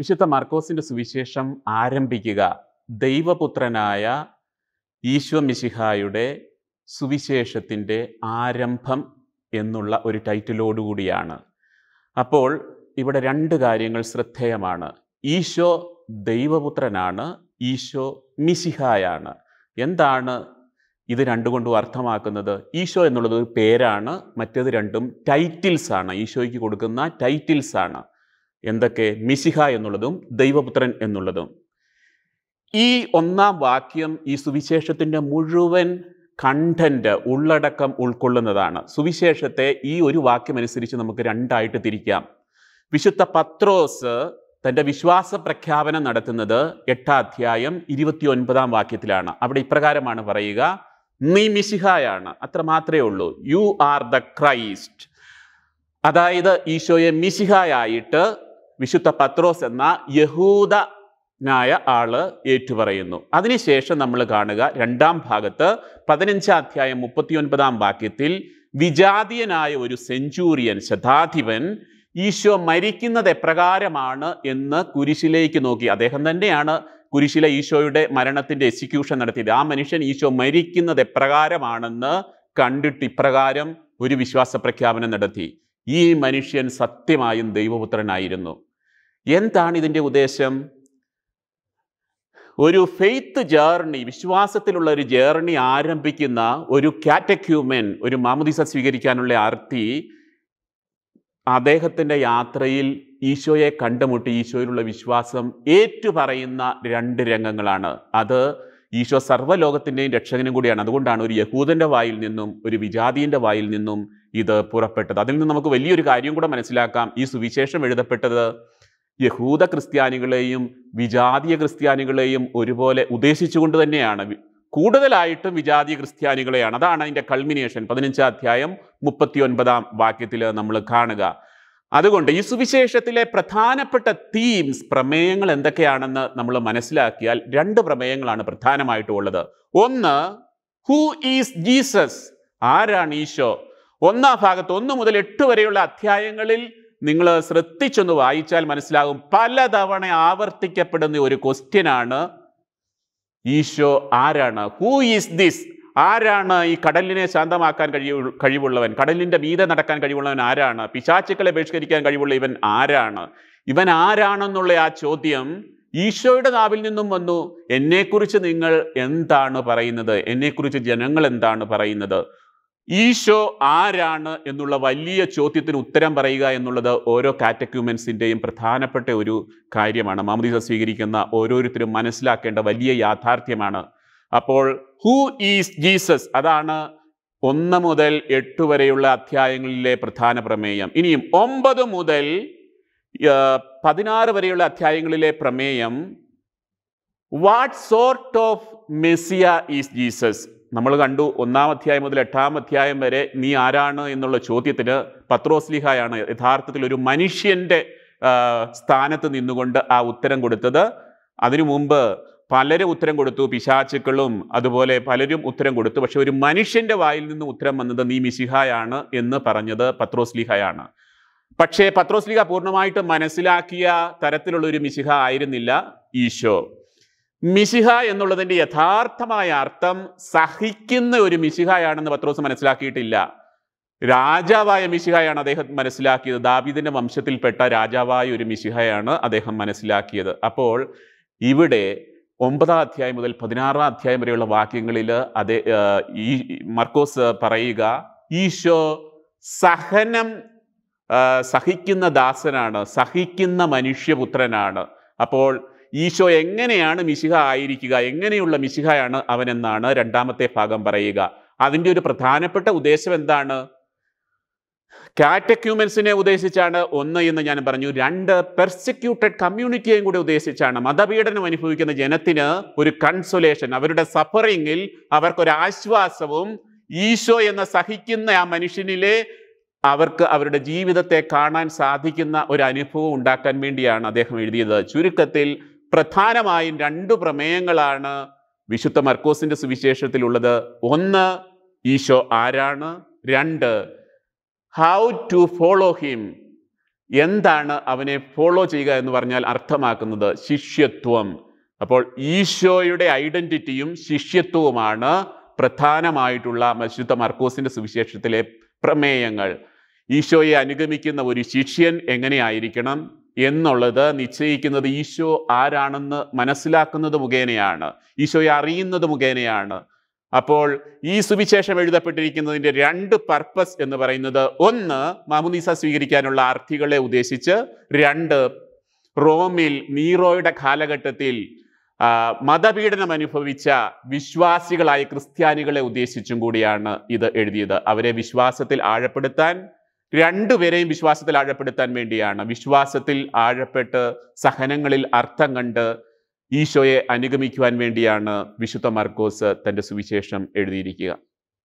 വിശുദ്ധ മാർക്കോസിന്റെ സുവിശേഷം ആരംഭിക്കുക ദൈവപുത്രനായ ഈശ്വ മിശിഹായുടെ സുവിശേഷത്തിൻ്റെ ആരംഭം എന്നുള്ള ഒരു ടൈറ്റിലോടുകൂടിയാണ് അപ്പോൾ ഇവിടെ രണ്ട് കാര്യങ്ങൾ ശ്രദ്ധേയമാണ് ഈശോ ദൈവപുത്രനാണ് ഈശോ മിശിഹായാണ് എന്താണ് ഇത് രണ്ടുകൊണ്ടും അർത്ഥമാക്കുന്നത് ഈശോ എന്നുള്ളത് പേരാണ് മറ്റേത് രണ്ടും ടൈറ്റിൽസാണ് ഈശോയ്ക്ക് കൊടുക്കുന്ന ടൈറ്റിൽസാണ് എന്തൊക്കെ മിശിഹ എന്നുള്ളതും ദൈവപുത്രൻ എന്നുള്ളതും ഈ ഒന്നാം വാക്യം ഈ സുവിശേഷത്തിൻ്റെ മുഴുവൻ കണ്ടന്റ് ഉള്ളടക്കം ഉൾക്കൊള്ളുന്നതാണ് സുവിശേഷത്തെ ഈ ഒരു വാക്യം അനുസരിച്ച് നമുക്ക് രണ്ടായിട്ട് തിരിക്കാം വിശുദ്ധ പത്രോസ് തൻ്റെ വിശ്വാസ പ്രഖ്യാപനം നടത്തുന്നത് എട്ടാധ്യായം ഇരുപത്തിയൊൻപതാം വാക്യത്തിലാണ് അവിടെ ഇപ്രകാരമാണ് പറയുക നീ മിശിഹായാണ് അത്ര മാത്രമേ ഉള്ളൂ യു ആർ ദ ക്രൈസ്റ്റ് അതായത് ഈശോയെ മിശിഹായായിട്ട് വിശുദ്ധ പത്രോസ് എന്ന യഹൂദനായ ആള് ഏറ്റുപറയുന്നു അതിനുശേഷം നമ്മൾ കാണുക രണ്ടാം ഭാഗത്ത് പതിനഞ്ചാം അധ്യായം മുപ്പത്തിയൊൻപതാം വാക്യത്തിൽ വിജാതീയനായ ഒരു സെഞ്ചൂറിയൻ ശതാധിപൻ ഈശോ മരിക്കുന്നത് എപ്രകാരമാണ് എന്ന് കുരിശിലേക്ക് നോക്കി അദ്ദേഹം തന്നെയാണ് കുരിശിലെ ഈശോയുടെ മരണത്തിൻ്റെ എക്സിക്യൂഷൻ നടത്തിയത് ആ മനുഷ്യൻ ഈശോ മരിക്കുന്നത് എപ്രകാരമാണെന്ന് കണ്ടിട്ട് ഇപ്രകാരം ഒരു വിശ്വാസ പ്രഖ്യാപനം നടത്തി ഈ മനുഷ്യൻ സത്യമായും ദൈവപുത്രനായിരുന്നു എന്താണ് ഇതിൻ്റെ ഉദ്ദേശം ഒരു ഫെയ്ത്ത് ജേർണി വിശ്വാസത്തിലുള്ള ഒരു ജേർണി ആരംഭിക്കുന്ന ഒരു കാറ്റക്യൂമൻ ഒരു മാമുദീസ സ്വീകരിക്കാനുള്ള ആർത്തി അദ്ദേഹത്തിൻ്റെ യാത്രയിൽ ഈശോയെ കണ്ടുമുട്ടി ഈശോയിലുള്ള വിശ്വാസം ഏറ്റുപറയുന്ന രണ്ട് രംഗങ്ങളാണ് അത് ഈശോ സർവ്വലോകത്തിൻ്റെയും രക്ഷകനും കൂടിയാണ് അതുകൊണ്ടാണ് ഒരു യഹൂദൻ്റെ വായിൽ നിന്നും ഒരു വിജാതീൻ്റെ വായിൽ നിന്നും ഇത് പുറപ്പെട്ടത് അതിൽ നിന്ന് നമുക്ക് വലിയൊരു കാര്യം കൂടെ മനസ്സിലാക്കാം ഈ സുവിശേഷം എഴുതപ്പെട്ടത് യഹൂദ ക്രിസ്ത്യാനികളെയും വിജാതീയ ക്രിസ്ത്യാനികളെയും ഒരുപോലെ ഉദ്ദേശിച്ചുകൊണ്ട് തന്നെയാണ് കൂടുതലായിട്ടും വിജാതീയ ക്രിസ്ത്യാനികളെയാണ് അതാണ് അതിൻ്റെ കൾമിനേഷൻ പതിനഞ്ചാം അധ്യായം മുപ്പത്തി ഒൻപതാം വാക്യത്തിൽ നമ്മൾ കാണുക അതുകൊണ്ട് ഈ സുവിശേഷത്തിലെ പ്രധാനപ്പെട്ട തീംസ് പ്രമേയങ്ങൾ എന്തൊക്കെയാണെന്ന് നമ്മൾ മനസ്സിലാക്കിയാൽ രണ്ട് പ്രമേയങ്ങളാണ് പ്രധാനമായിട്ടും ഉള്ളത് ഒന്ന് ഹൂ ഈസ് ജീസസ് ആരാണ് ഈശോ ഒന്നാം ഭാഗത്ത് ഒന്ന് മുതൽ എട്ട് വരെയുള്ള അധ്യായങ്ങളിൽ നിങ്ങൾ ശ്രദ്ധിച്ചൊന്ന് വായിച്ചാൽ മനസ്സിലാകും പലതവണ ആവർത്തിക്കപ്പെടുന്ന ഒരു ക്വസ്റ്റ്യനാണ് ഈശോ ആരാണ് ഹൂ ഈസ് ദിസ് ആരാണ് ഈ കടലിനെ ശാന്തമാക്കാൻ കഴിയ കഴിവുള്ളവൻ കടലിൻ്റെ മീതെ നടക്കാൻ കഴിവുള്ളവൻ ആരാണ് പിശാച്ചുക്കളെ ബഹിഷ്കരിക്കാൻ കഴിവുള്ള ഇവൻ ആരാണ് ഇവൻ ആരാണെന്നുള്ള ആ ചോദ്യം ഈശോയുടെ നാവിൽ നിന്നും വന്നു എന്നെക്കുറിച്ച് നിങ്ങൾ എന്താണ് പറയുന്നത് എന്നെക്കുറിച്ച് ജനങ്ങൾ എന്താണ് പറയുന്നത് ഈശോ ആരാണ് എന്നുള്ള വലിയ ചോദ്യത്തിന് ഉത്തരം പറയുക എന്നുള്ളത് ഓരോ കാറ്റക്യൂമെൻസിൻ്റെയും പ്രധാനപ്പെട്ട ഒരു കാര്യമാണ് മാമദീസ സ്വീകരിക്കുന്ന ഓരോരുത്തരും മനസ്സിലാക്കേണ്ട വലിയ യാഥാർത്ഥ്യമാണ് അപ്പോൾ ഹൂ ഈസ് ജീസസ് അതാണ് ഒന്ന് മുതൽ എട്ട് വരെയുള്ള അധ്യായങ്ങളിലെ പ്രധാന പ്രമേയം ഇനിയും ഒമ്പത് മുതൽ പതിനാറ് വരെയുള്ള അധ്യായങ്ങളിലെ പ്രമേയം what sort of messiah is Jesus നമ്മൾ കണ്ടു ഒന്നാം അധ്യായം മുതൽ എട്ടാം അധ്യായം വരെ നീ ആരാണ് എന്നുള്ള ചോദ്യത്തിന് പത്രോസ്ലിഹായാണ് യഥാർത്ഥത്തിൽ ഒരു മനുഷ്യൻ്റെ സ്ഥാനത്ത് നിന്നുകൊണ്ട് ആ ഉത്തരം കൊടുത്തത് അതിനു മുമ്പ് പലരും ഉത്തരം കൊടുത്തു പിശാച്ചുക്കളും അതുപോലെ പലരും ഉത്തരം കൊടുത്തു പക്ഷെ ഒരു മനുഷ്യൻ്റെ വായിൽ നിന്ന് ഉത്തരം വന്നത് നീ മിശിഹായാണ് എന്ന് പറഞ്ഞത് പത്രോസ്ലിഹയാണ് പക്ഷേ പത്രോസ്ലിഹ പൂർണ്ണമായിട്ട് മനസ്സിലാക്കിയ തരത്തിലുള്ള ഒരു മിശിഹ ആയിരുന്നില്ല ഈശോ മിശിഹ എന്നുള്ളതിൻ്റെ യഥാർത്ഥമായ അർത്ഥം സഹിക്കുന്ന ഒരു മിശിഹയാണെന്ന് പത്രോസ് മനസ്സിലാക്കിയിട്ടില്ല രാജാവായ മിശിഹയാണ് അദ്ദേഹം മനസ്സിലാക്കിയത് ദാബിദിന്റെ വംശത്തിൽപ്പെട്ട രാജാവായ ഒരു മിശിഹയാണ് അദ്ദേഹം മനസ്സിലാക്കിയത് അപ്പോൾ ഇവിടെ ഒമ്പതാം അധ്യായം മുതൽ പതിനാറാം അധ്യായം വരെയുള്ള വാക്യങ്ങളിൽ അതേ ഈ മർക്കോസ് പറയുക ഈശോ സഹനം സഹിക്കുന്ന ദാസനാണ് സഹിക്കുന്ന മനുഷ്യപുത്രനാണ് അപ്പോൾ ഈശോ എങ്ങനെയാണ് മിശിഹ ആയിരിക്കുക എങ്ങനെയുള്ള മിശിഹയാണ് അവനെന്നാണ് രണ്ടാമത്തെ ഭാഗം പറയുക അതിൻ്റെ ഒരു പ്രധാനപ്പെട്ട ഉദ്ദേശം എന്താണ് കാറ്റക്യൂമെൻസിനെ ഉദ്ദേശിച്ചാണ് ഒന്ന് എന്ന് ഞാൻ പറഞ്ഞു രണ്ട് പെർസിക്യൂട്ടഡ് കമ്മ്യൂണിറ്റിയെയും കൂടി ഉദ്ദേശിച്ചാണ് മതപീഡനം അനുഭവിക്കുന്ന ജനത്തിന് ഒരു കൺസൊലേഷൻ അവരുടെ സഫറിങ്ങിൽ അവർക്കൊരാശ്വാസവും ഈശോ എന്ന സഹിക്കുന്ന ആ മനുഷ്യനിലെ അവർക്ക് അവരുടെ ജീവിതത്തെ കാണാൻ സാധിക്കുന്ന ഒരു അനുഭവം ഉണ്ടാക്കാൻ വേണ്ടിയാണ് അദ്ദേഹം എഴുതിയത് ചുരുക്കത്തിൽ പ്രധാനമായും രണ്ട് പ്രമേയങ്ങളാണ് വിശുദ്ധ മർക്കോസിൻ്റെ സുവിശേഷത്തിലുള്ളത് ഒന്ന് ഈശോ ആരാണ് രണ്ട് ഹൗ ടു ഫോളോ ഹിം എന്താണ് അവനെ ഫോളോ ചെയ്യുക എന്ന് പറഞ്ഞാൽ അർത്ഥമാക്കുന്നത് ശിഷ്യത്വം അപ്പോൾ ഈശോയുടെ ഐഡന്റിറ്റിയും ശിഷ്യത്വവുമാണ് പ്രധാനമായിട്ടുള്ള വിശുദ്ധ മർക്കോസിന്റെ സുവിശേഷത്തിലെ പ്രമേയങ്ങൾ ഈശോയെ അനുഗമിക്കുന്ന ഒരു ശിഷ്യൻ എങ്ങനെയായിരിക്കണം എന്നുള്ളത് നിശ്ചയിക്കുന്നത് ഈശോ ആരാണെന്ന് മനസ്സിലാക്കുന്നത് മുഖേനയാണ് ഈശോയെ അറിയുന്നത് മുഖേനയാണ് അപ്പോൾ ഈ സുവിശേഷം എഴുതപ്പെട്ടിരിക്കുന്നതിൻ്റെ രണ്ട് പർപ്പസ് എന്ന് പറയുന്നത് ഒന്ന് മാമുനീസ സ്വീകരിക്കാനുള്ള ആർത്ഥികളെ ഉദ്ദേശിച്ച് രണ്ട് റോമിൽ നീറോയുടെ കാലഘട്ടത്തിൽ മതപീഡനം അനുഭവിച്ച വിശ്വാസികളായ ക്രിസ്ത്യാനികളെ ഉദ്ദേശിച്ചും കൂടിയാണ് ഇത് എഴുതിയത് അവരെ വിശ്വാസത്തിൽ ആഴപ്പെടുത്താൻ രണ്ടുപേരെയും വിശ്വാസത്തിൽ ആഴപ്പെടുത്താൻ വേണ്ടിയാണ് വിശ്വാസത്തിൽ ആഴപ്പെട്ട് സഹനങ്ങളിൽ അർത്ഥം കണ്ട് ഈശോയെ അനുഗമിക്കുവാൻ വേണ്ടിയാണ് വിശുദ്ധ മർക്കോസ് തൻ്റെ സുവിശേഷം എഴുതിയിരിക്കുക